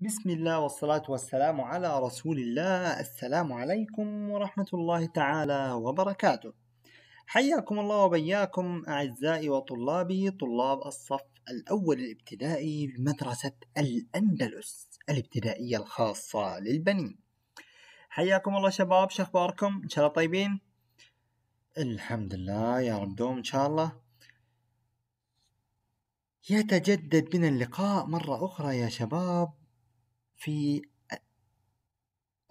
بسم الله والصلاة والسلام على رسول الله السلام عليكم ورحمة الله تعالى وبركاته حياكم الله وبياكم أعزائي وطلابي طلاب الصف الأول الابتدائي بمدرسة الأندلس الابتدائية الخاصة للبنين حياكم الله شباب شخباركم إن شاء الله طيبين الحمد لله يا رب دوم إن شاء الله يتجدد بنا اللقاء مرة أخرى يا شباب في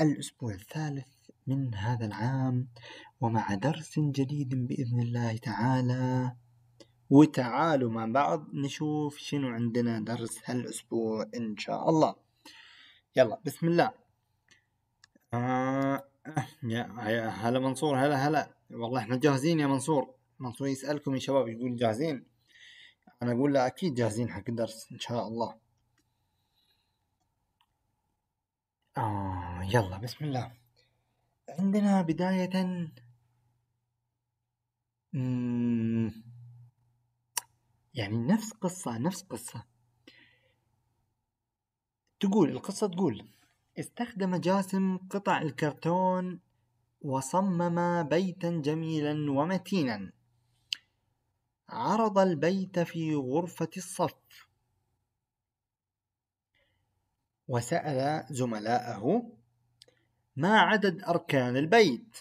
الأسبوع الثالث من هذا العام ومع درس جديد بإذن الله تعالى وتعالوا مع بعض نشوف شنو عندنا درس هالأسبوع إن شاء الله يلا بسم الله آه يا هلا منصور هلا هلا والله احنا جاهزين يا منصور منصور يسألكم يا شباب يقول جاهزين أنا أقول له أكيد جاهزين حق الدرس إن شاء الله آه يلا بسم الله عندنا بداية يعني نفس قصة نفس قصة تقول القصة تقول استخدم جاسم قطع الكرتون وصمم بيتا جميلا ومتينا عرض البيت في غرفة الصف وسأل زملائه ما عدد أركان البيت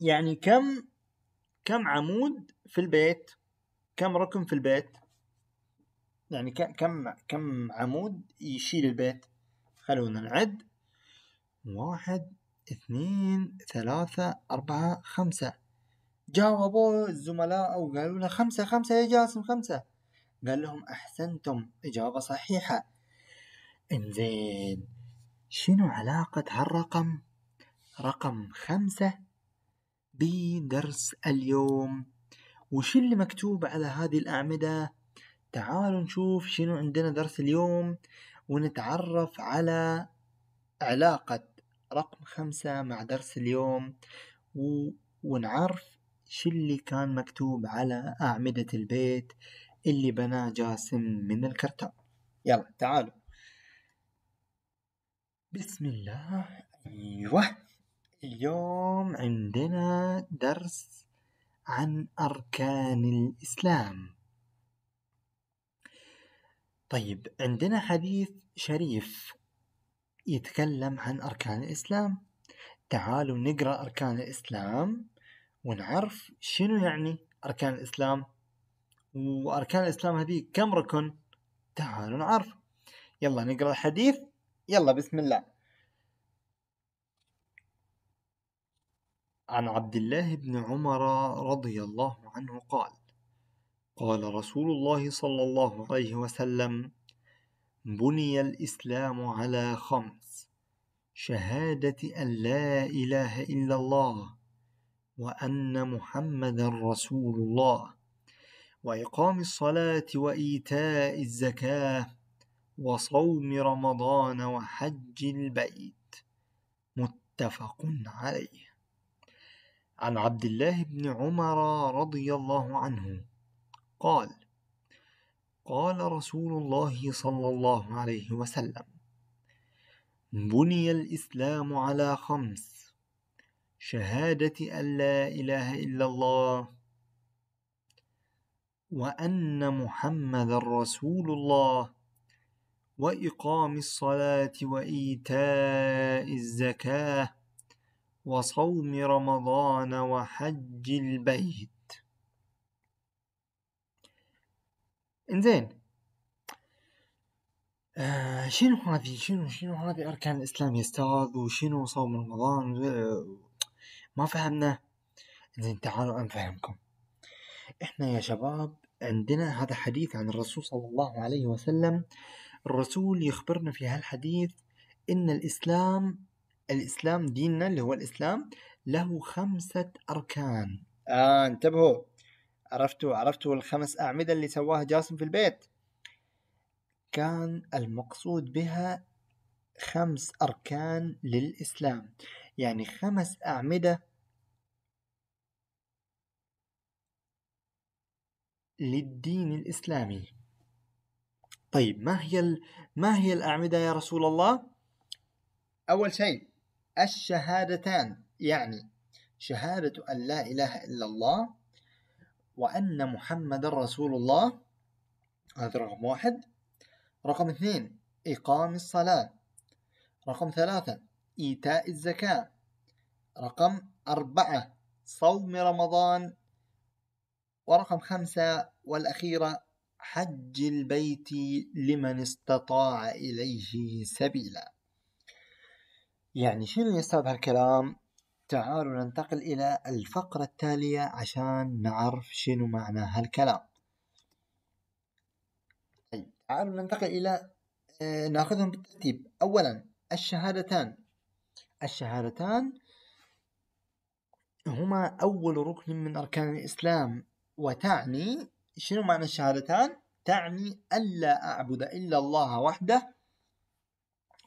يعني كم كم عمود في البيت كم ركن في البيت يعني كم كم عمود يشيل البيت خلونا نعد واحد اثنين ثلاثة أربعة خمسة جاوبوا الزملاء وقالوا له خمسة خمسة يا جاسم خمسة قال لهم أحسنتم إجابة صحيحة انزين شنو علاقة هالرقم رقم خمسة بدرس اليوم وش اللي مكتوب على هذه الأعمدة تعالوا نشوف شنو عندنا درس اليوم ونتعرف على علاقة رقم خمسة مع درس اليوم و... ونعرف شو اللي كان مكتوب على أعمدة البيت اللي بناه جاسم من الكرتون يلا تعالوا بسم الله ايوه اليوم عندنا درس عن اركان الاسلام طيب عندنا حديث شريف يتكلم عن اركان الاسلام تعالوا نقرا اركان الاسلام ونعرف شنو يعني اركان الاسلام واركان الاسلام هذه كم ركن تعالوا نعرف يلا نقرا الحديث يلا بسم الله عن عبد الله بن عمر رضي الله عنه قال قال رسول الله صلى الله عليه وسلم بني الاسلام على خمس شهاده ان لا اله الا الله وان محمدا رسول الله واقام الصلاه وايتاء الزكاه وصوم رمضان وحج البيت متفق عليه عن عبد الله بن عمر رضي الله عنه قال قال رسول الله صلى الله عليه وسلم بني الاسلام على خمس شهاده ان لا اله الا الله وان محمد رسول الله وإقام الصلاة وإيتاء الزكاة وصوم رمضان وحج البيت انزين آه شنو هذه شنو شنو هذه أركان الإسلام يا أستاذ وشنو صوم رمضان ما فهمنا زين تعالوا أنفهمكم إحنا يا شباب عندنا هذا حديث عن الرسول صلى الله عليه وسلم الرسول يخبرنا في هالحديث إن الإسلام الإسلام ديننا اللي هو الإسلام له خمسة أركان آه انتبهوا عرفتوا عرفتوا الخمس أعمدة اللي سواها جاسم في البيت كان المقصود بها خمس أركان للإسلام يعني خمس أعمدة للدين الإسلامي طيب ما هي ما هي الأعمدة يا رسول الله؟ أول شيء الشهادتان يعني شهادة أن لا إله إلا الله وأن محمد رسول الله هذا رقم واحد رقم اثنين إقام الصلاة رقم ثلاثة إيتاء الزكاة رقم أربعة صوم رمضان ورقم خمسة والأخيرة حج البيت لمن استطاع إليه سبيلا يعني شنو يستوعب هالكلام تعالوا ننتقل إلى الفقرة التالية عشان نعرف شنو معنى هالكلام طيب تعالوا ننتقل إلى آه، ناخذهم بالترتيب أولا الشهادتان الشهادتان هما أول ركن من أركان الإسلام وتعني شنو معنى الشهادتان تعني ألا أعبد إلا الله وحده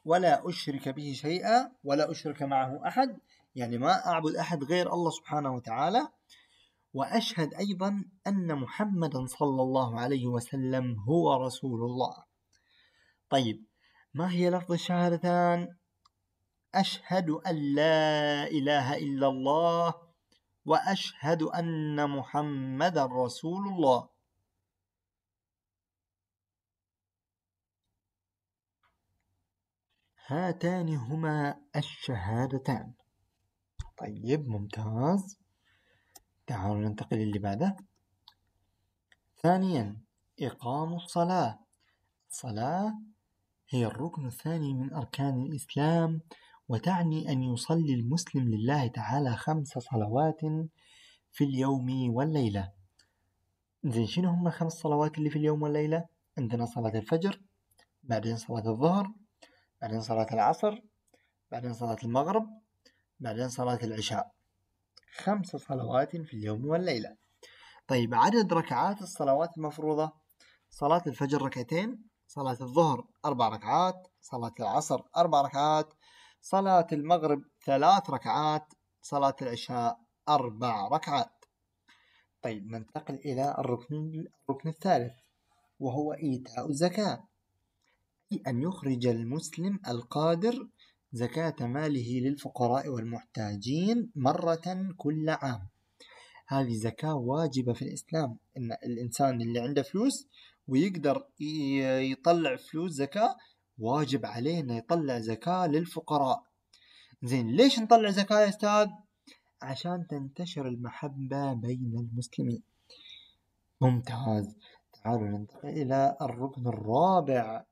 ولا أشرك به شيئا ولا أشرك معه أحد يعني ما أعبد أحد غير الله سبحانه وتعالى وأشهد أيضا أن محمدا صلى الله عليه وسلم هو رسول الله طيب ما هي لفظ الشهادتان أشهد أن لا إله إلا الله وأشهد أن محمدا رسول الله هاتان هما الشهادتان طيب ممتاز تعالوا ننتقل اللي بعده ثانيا إقام الصلاة الصلاة هي الركن الثاني من أركان الإسلام وتعني أن يصلي المسلم لله تعالى خمس صلوات في اليوم والليلة زين شنو هم الخمس صلوات اللي في اليوم والليلة؟ عندنا صلاة الفجر بعدين صلاة الظهر بعدين صلاة العصر بعدين صلاة المغرب بعدين صلاة العشاء خمس صلوات في اليوم والليلة طيب عدد ركعات الصلوات المفروضة صلاة الفجر ركعتين صلاة الظهر أربع ركعات صلاة العصر أربع ركعات صلاة المغرب ثلاث ركعات صلاة العشاء أربع ركعات طيب ننتقل إلى الركن الركن الثالث وهو إيتاء الزكاة أن يخرج المسلم القادر زكاة ماله للفقراء والمحتاجين مرة كل عام هذه زكاة واجبة في الإسلام إن الإنسان اللي عنده فلوس ويقدر يطلع فلوس زكاة واجب علينا يطلع زكاة للفقراء زين ليش نطلع زكاة يا أستاذ؟ عشان تنتشر المحبة بين المسلمين ممتاز تعالوا ننتقل إلى الركن الرابع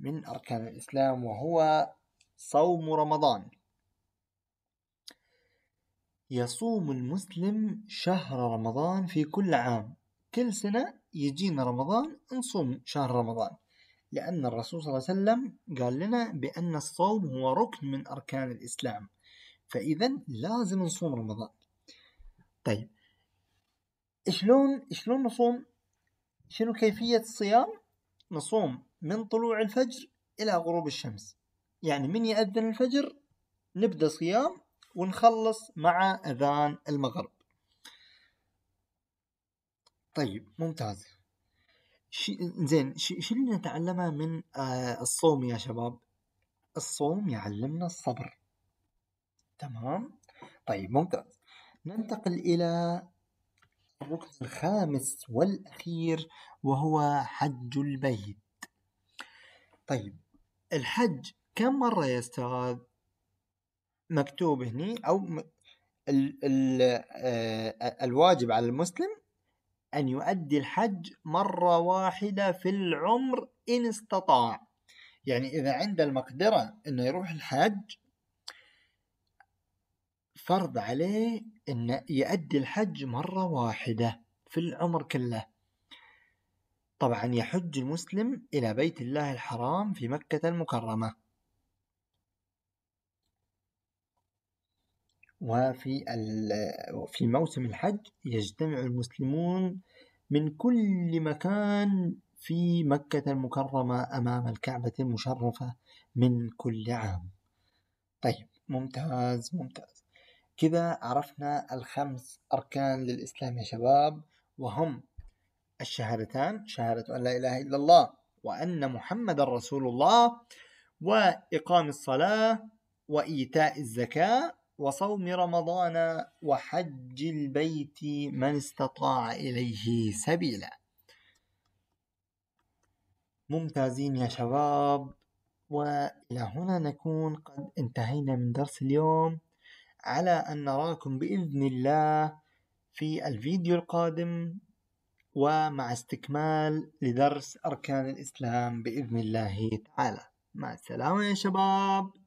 من أركان الإسلام وهو صوم رمضان يصوم المسلم شهر رمضان في كل عام كل سنة يجينا رمضان نصوم شهر رمضان لأن الرسول صلى الله عليه وسلم قال لنا بأن الصوم هو ركن من أركان الإسلام فإذا لازم نصوم رمضان طيب شلون شلون نصوم شنو كيفية الصيام نصوم من طلوع الفجر إلى غروب الشمس يعني من يأذن الفجر نبدأ صيام ونخلص مع أذان المغرب طيب ممتاز شي زين شو اللي نتعلمه من آه الصوم يا شباب الصوم يعلمنا الصبر تمام طيب ممتاز ننتقل إلى الركن الخامس والأخير وهو حج البيت طيب الحج كم مرة يا استاذ؟ مكتوب هني أو م... ال... ال... آ... آه، آه، الواجب على المسلم أن يؤدي الحج مرة واحدة في العمر إن استطاع يعني إذا عنده المقدرة إنه يروح الحج فرض عليه إنه يؤدي الحج مرة واحدة في العمر كله طبعا يحج المسلم إلى بيت الله الحرام في مكة المكرمة وفي في موسم الحج يجتمع المسلمون من كل مكان في مكة المكرمة أمام الكعبة المشرفة من كل عام طيب ممتاز ممتاز كذا عرفنا الخمس أركان للإسلام يا شباب وهم الشهادتان شهادة أن لا إله إلا الله وأن محمد رسول الله وإقام الصلاة وإيتاء الزكاة وصوم رمضان وحج البيت من استطاع إليه سبيلا ممتازين يا شباب وإلى هنا نكون قد انتهينا من درس اليوم على أن نراكم بإذن الله في الفيديو القادم ومع استكمال لدرس أركان الإسلام بإذن الله تعالى مع السلامة يا شباب